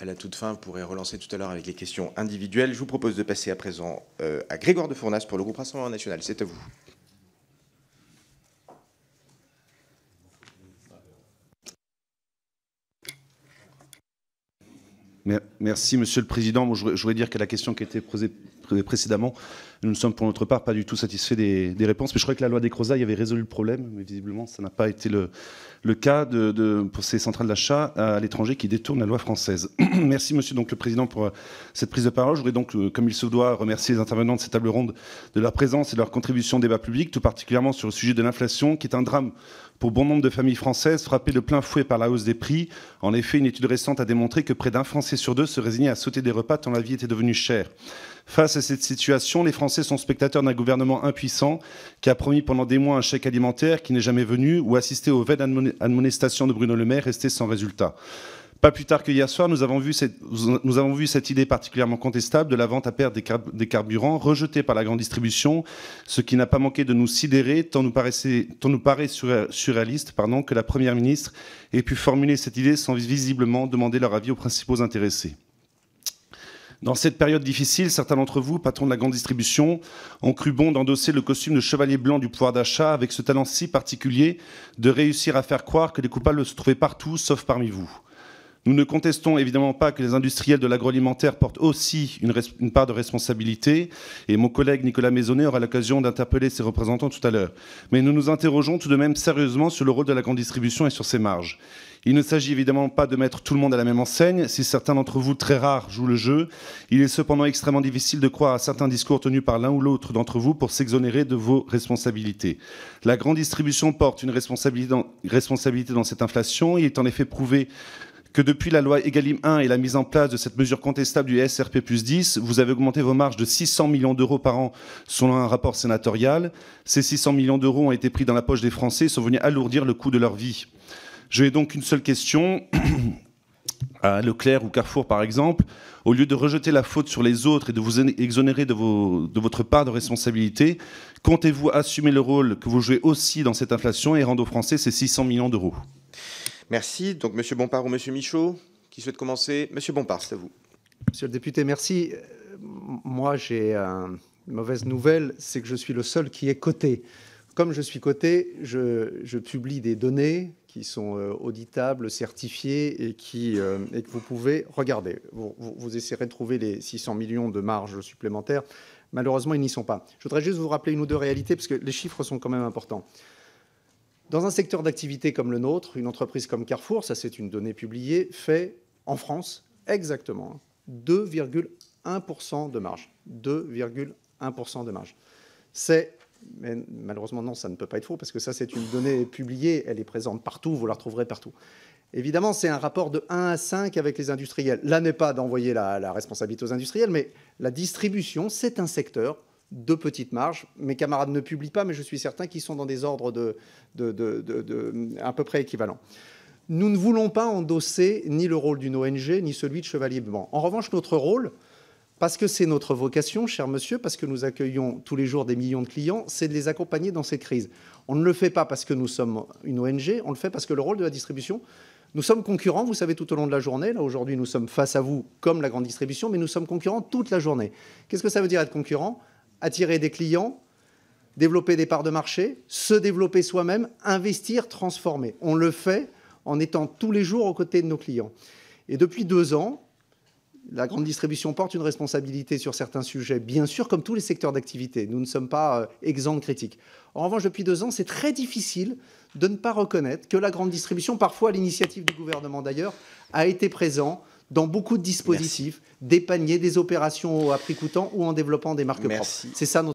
à la toute fin, vous pourrez relancer tout à l'heure avec les questions individuelles. Je vous propose de passer à présent euh, à Grégoire de Fournas pour le groupe Rassemblement National. C'est à vous. Merci, Monsieur le Président. je voudrais dire que la question qui a été posée précédemment. Nous ne sommes pour notre part pas du tout satisfaits des, réponses, mais je crois que la loi des Crozailles avait résolu le problème, mais visiblement ça n'a pas été le, le cas de, pour ces centrales d'achat à l'étranger qui détournent la loi française. Merci Monsieur donc, le Président pour euh, cette prise de parole. Je voudrais donc, euh, comme il se doit, remercier les intervenants de cette table ronde de leur présence et de leur contribution au débat public, tout particulièrement sur le sujet de l'inflation, qui est un drame pour bon nombre de familles françaises frappées de plein fouet par la hausse des prix. En effet, une étude récente a démontré que près d'un Français sur deux se résignait à sauter des repas tant la vie était devenue chère. Face à cette situation, les Français sont spectateurs d'un gouvernement impuissant qui a promis pendant des mois un chèque alimentaire qui n'est jamais venu ou assisté aux vaines admonestations de Bruno Le Maire restées sans résultat. Pas plus tard que hier soir, nous avons, vu cette, idée particulièrement contestable de la vente à perte des, carburants rejetée par la grande distribution, ce qui n'a pas manqué de nous sidérer tant nous, paraissait, paraît surréaliste que la Première ministre ait pu formuler cette idée sans visiblement demander leur avis aux principaux intéressés. Dans cette période difficile, certains d'entre vous, patrons de la grande distribution, ont cru bon d'endosser le costume de chevalier blanc du pouvoir d'achat avec ce talent si particulier de réussir à faire croire que les coupables se trouvaient partout sauf parmi vous. Nous ne contestons évidemment pas que les industriels de l'agroalimentaire portent aussi une, part de responsabilité, et mon collègue Nicolas Maisonnet aura l'occasion d'interpeller ses représentants tout à l'heure. Mais nous nous interrogeons tout de même sérieusement sur le rôle de la grande distribution et sur ses marges. Il ne s'agit évidemment pas de mettre tout le monde à la même enseigne. Si certains d'entre vous, très rares, jouent le jeu, il est cependant extrêmement difficile de croire à certains discours tenus par l'un ou l'autre d'entre vous pour s'exonérer de vos responsabilités. La grande distribution porte une responsabilité responsabilité dans cette inflation. Il est en effet prouvé que depuis la loi Egalim 1 et la mise en place de cette mesure contestable du SRP plus 10, vous avez augmenté vos marges de 600 millions d'euros par an selon un rapport sénatorial. Ces 600 millions d'euros ont été pris dans la poche des Français et sont venus alourdir le coût de leur vie. Je donc une seule question. à Leclerc ou Carrefour par exemple, au lieu de rejeter la faute sur les autres et de vous exonérer de, de votre part de responsabilité, comptez-vous assumer le rôle que vous jouez aussi dans cette inflation et rendre aux Français ces 600 millions d'euros Merci. Donc, Monsieur Bompard ou Monsieur Michaud, qui souhaite commencer Monsieur Bompard, c'est à vous. Monsieur le député, merci. Euh, moi, j'ai euh, une mauvaise nouvelle, c'est que je suis le seul qui est coté. Comme je suis coté, je, publie des données qui sont euh, auditables, certifiées et, que vous pouvez regarder. Vous, vous, essayerez de trouver les 600 millions de marges supplémentaires. Malheureusement, ils n'y sont pas. Je voudrais juste vous rappeler une ou deux réalités, parce que les chiffres sont quand même importants. Dans un secteur d'activité comme le nôtre, une entreprise comme Carrefour, ça c'est une donnée publiée, fait en France exactement 2,1% de marge. 2,1% de marge. C'est, malheureusement non, ça ne peut pas être faux, parce que ça c'est une donnée publiée, elle est présente partout, vous la retrouverez partout. Évidemment, c'est un rapport de 1 à 5 avec les industriels. Là n'est pas d'envoyer la, la responsabilité aux industriels, mais la distribution, c'est un secteur deux petites marges. Mes camarades ne publient pas, mais je suis certain qu'ils sont dans des ordres à peu près équivalents. Nous ne voulons pas endosser ni le rôle d'une ONG, ni celui de Chevalier Blanc. En revanche, notre rôle, parce que c'est notre vocation, cher monsieur, parce que nous accueillons tous les jours des millions de clients, c'est de les accompagner dans cette crise. On ne le fait pas parce que nous sommes une ONG, on le fait parce que le rôle de la distribution, nous sommes concurrents, vous savez, tout au long de la journée. Là, aujourd'hui, nous sommes face à vous comme la grande distribution, mais nous sommes concurrents toute la journée. Qu'est-ce que ça veut dire être concurrent attirer des clients, développer des parts de marché, se développer soi-même, investir, transformer. On le fait en étant tous les jours aux côtés de nos clients. Et depuis deux ans, la grande distribution porte une responsabilité sur certains sujets, bien sûr, comme tous les secteurs d'activité. Nous ne sommes pas euh, exempts de critiques. En revanche, depuis deux ans, c'est très difficile de ne pas reconnaître que la grande distribution, parfois à l'initiative du gouvernement d'ailleurs, a été présent dans beaucoup de dispositifs, des paniers, des opérations à prix coûtant ou en développant des marques propres. C'est ça